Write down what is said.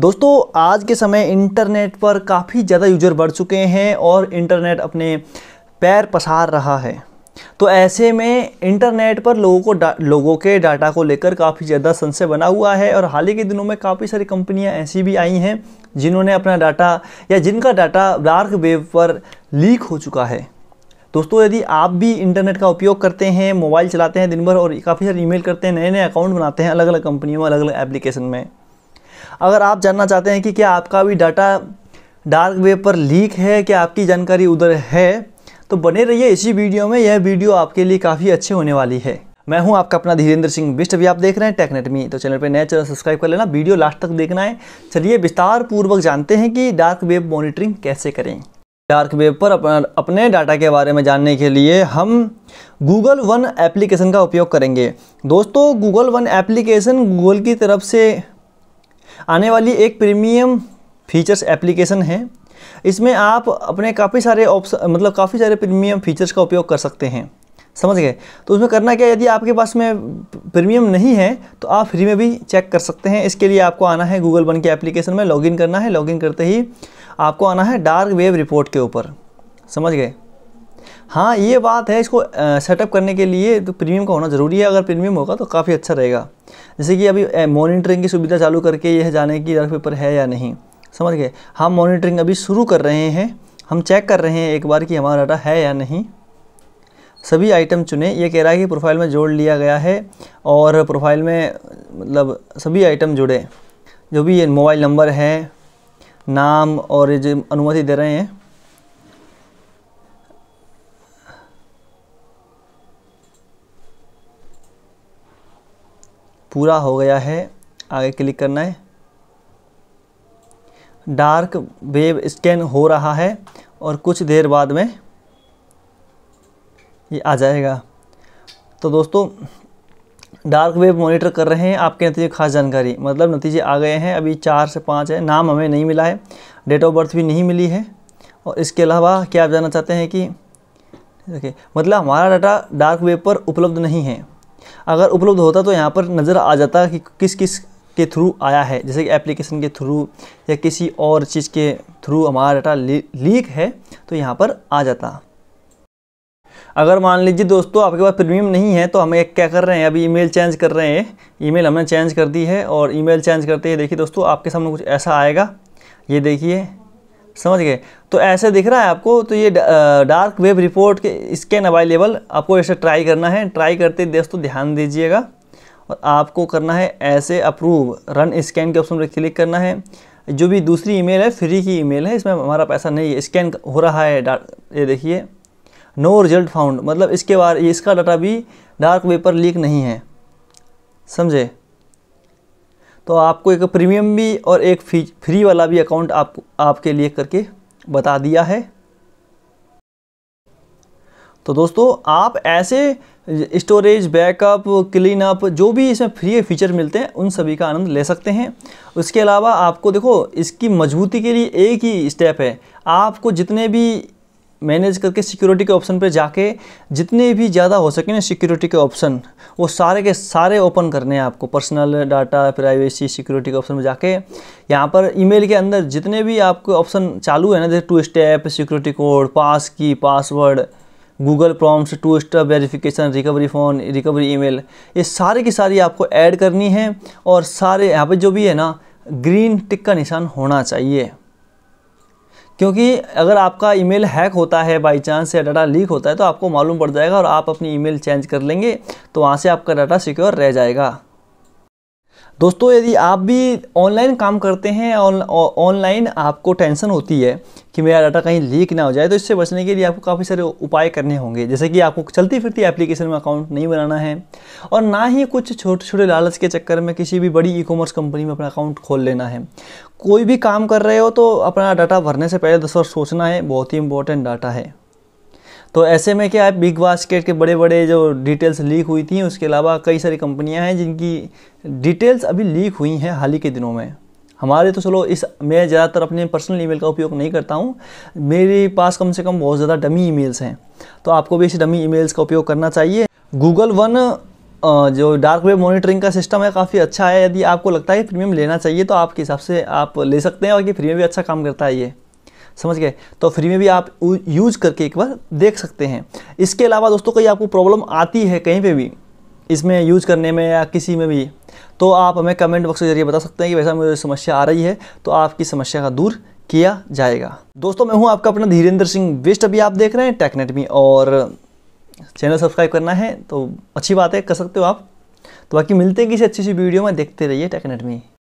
दोस्तों आज के समय इंटरनेट पर काफ़ी ज़्यादा यूजर बढ़ चुके हैं और इंटरनेट अपने पैर पसार रहा है तो ऐसे में इंटरनेट पर लोगों को डा, लोगों के डाटा को लेकर काफ़ी ज़्यादा संशय बना हुआ है और हाल ही के दिनों में काफ़ी सारी कंपनियां ऐसी भी आई हैं जिन्होंने अपना डाटा या जिनका डाटा डार्क वेब पर लीक हो चुका है दोस्तों यदि आप भी इंटरनेट का उपयोग करते हैं मोबाइल चलाते हैं दिन भर और काफ़ी सारे ईमेल करते हैं नए नए अकाउंट बनाते हैं अलग अलग कंपनियों में अलग अलग एप्लीकेशन में अगर आप जानना चाहते हैं कि क्या आपका भी डाटा डार्क वेब पर लीक है क्या आपकी जानकारी उधर है तो बने रहिए इसी वीडियो में यह वीडियो आपके लिए काफ़ी अच्छे होने वाली है मैं हूं आपका अपना धीरेन्द्र सिंह बिस्ट अभी आप देख रहे हैं टेक्नेट मी तो चैनल पर नया चैनल सब्सक्राइब कर लेना वीडियो लास्ट तक देखना है चलिए विस्तार पूर्वक जानते हैं कि डार्क वेब मॉनिटरिंग कैसे करें डार्क वेब पर अपने डाटा के बारे में जानने के लिए हम गूगल वन एप्लीकेशन का उपयोग करेंगे दोस्तों गूगल वन एप्लीकेशन गूगल की तरफ से आने वाली एक प्रीमियम फीचर्स एप्लीकेशन है इसमें आप अपने काफ़ी सारे ऑप्शन मतलब काफ़ी सारे प्रीमियम फीचर्स का उपयोग कर सकते हैं समझ गए तो उसमें करना क्या यदि आपके पास में प्रीमियम नहीं है तो आप फ्री में भी चेक कर सकते हैं इसके लिए आपको आना है गूगल वन के एप्लीकेशन में लॉगिन करना है लॉगिन करते ही आपको आना है डार्क वेब रिपोर्ट के ऊपर समझ गए हाँ ये बात है इसको सेटअप करने के लिए तो प्रीमियम का होना ज़रूरी है अगर प्रीमियम होगा तो काफ़ी अच्छा रहेगा जैसे कि अभी मॉनिटरिंग की सुविधा चालू करके यह जाने की दर पेपर है या नहीं समझ गए हम मॉनिटरिंग अभी शुरू कर रहे हैं हम चेक कर रहे हैं एक बार कि हमारा डाटा है या नहीं सभी आइटम चुने ये कह रहा है कि प्रोफाइल में जोड़ लिया गया है और प्रोफाइल में मतलब सभी आइटम जुड़े जो भी ये मोबाइल नंबर है नाम और ये जो अनुमति दे रहे हैं पूरा हो गया है आगे क्लिक करना है डार्क वेब स्कैन हो रहा है और कुछ देर बाद में ये आ जाएगा तो दोस्तों डार्क वेब मॉनिटर कर रहे हैं आपके नतीजे खास जानकारी मतलब नतीजे आ गए हैं अभी चार से पाँच है नाम हमें नहीं मिला है डेट ऑफ बर्थ भी नहीं मिली है और इसके अलावा क्या आप जानना चाहते हैं कि देखिए मतलब हमारा डाटा डार्क वेब पर उपलब्ध नहीं है अगर उपलब्ध होता तो यहाँ पर नज़र आ जाता कि किस किस के थ्रू आया है जैसे कि एप्लीकेशन के थ्रू या किसी और चीज़ के थ्रू हमारा डाटा लीक है तो यहाँ पर आ जाता अगर मान लीजिए दोस्तों आपके पास प्रीमियम नहीं है तो हम एक क्या कर रहे हैं अभी ईमेल चेंज कर रहे हैं ईमेल हमने चेंज कर दी है और ईमेल चेंज करते ही देखिए दोस्तों आपके सामने कुछ ऐसा आएगा ये देखिए समझ गए तो ऐसे दिख रहा है आपको तो ये डार्क वेब रिपोर्ट के स्कैन अवेलेबल आपको ऐसे ट्राई करना है ट्राई करते दोस्तों ध्यान दीजिएगा और आपको करना है ऐसे अप्रूव रन स्कैन के ऑप्शन पर क्लिक करना है जो भी दूसरी ईमेल है फ्री की ईमेल है इसमें हमारा पैसा नहीं है स्कैन हो रहा है ये देखिए नो रिजल्ट फाउंड मतलब इसके बाद इसका डाटा भी डार्क वेब पर लीक नहीं है समझे तो आपको एक प्रीमियम भी और एक फ्री फ्री वाला भी अकाउंट आप आपके लिए करके बता दिया है तो दोस्तों आप ऐसे स्टोरेज बैकअप क्लीन अप जो भी इसमें फ्री फीचर मिलते हैं उन सभी का आनंद ले सकते हैं उसके अलावा आपको देखो इसकी मजबूती के लिए एक ही स्टेप है आपको जितने भी मैनेज करके सिक्योरिटी के ऑप्शन पे जाके जितने भी ज़्यादा हो सके ना सिक्योरिटी के ऑप्शन वो सारे के सारे ओपन करने हैं आपको पर्सनल डाटा प्राइवेसी सिक्योरिटी के ऑप्शन में जाके यहाँ पर ईमेल के अंदर जितने भी आपके ऑप्शन चालू है ना जैसे two step security code passkey password Google prompts two step verification recovery phone recovery email ये सारे की सारी आपको ऐड करनी है और सारे यहाँ पर जो भी है ना ग्रीन टिक का निशान होना चाहिए क्योंकि अगर आपका ईमेल हैक होता है बाई चांस या डाटा लीक होता है तो आपको मालूम पड़ जाएगा और आप अपनी ईमेल चेंज कर लेंगे तो वहाँ से आपका डाटा सिक्योर रह जाएगा दोस्तों यदि आप भी ऑनलाइन काम करते हैं ऑनलाइन आपको टेंशन होती है कि मेरा डाटा कहीं लीक ना हो जाए तो इससे बचने के लिए आपको काफ़ी सारे उपाय करने होंगे जैसे कि आपको चलती फिरती एप्लीकेशन में अकाउंट नहीं बनाना है और ना ही कुछ छोटे छोटे लालच के चक्कर में किसी भी बड़ी ई कॉमर्स कंपनी में अपना अकाउंट खोल लेना है कोई भी काम कर रहे हो तो अपना डाटा भरने से पहले दस बार सोचना है बहुत ही इंपॉर्टेंट डाटा है तो ऐसे में क्या है बिग बास्केट के बड़े बड़े जो डिटेल्स लीक हुई थी उसके अलावा कई सारी कंपनियां हैं जिनकी डिटेल्स अभी लीक हुई हैं हाल ही के दिनों में हमारे तो चलो इस मैं ज़्यादातर अपने पर्सनल ईमेल का उपयोग नहीं करता हूँ मेरे पास कम से कम बहुत ज़्यादा डमी ईमेल्स हैं तो आपको भी इस डमी ईमेल्स का उपयोग करना चाहिए गूगल वन जो डार्क वेब मॉनिटरिंग का सिस्टम है काफ़ी अच्छा है यदि आपको लगता है प्रीमियम लेना चाहिए तो आपके हिसाब से आप ले सकते हैं और कि प्रीमियम भी अच्छा काम करता है ये समझ गए तो फ्री में भी आप यूज करके एक बार देख सकते हैं इसके अलावा दोस्तों कहीं आपको प्रॉब्लम आती है कहीं पर भी इसमें यूज करने में या किसी में भी तो आप हमें कमेंट बॉक्स के जरिए बता सकते हैं कि वैसा मुझे समस्या आ रही है तो आपकी समस्या का दूर किया जाएगा दोस्तों मैं हूँ आपका अपना धीरेन्द्र सिंह विस्ट अभी आप देख रहे हैं टेक्नेट में और चैनल सब्सक्राइब करना है तो अच्छी बात है कर सकते हो आप तो बाकी मिलते हैं किसी अच्छी सी वीडियो में देखते रहिए टेक्नेट में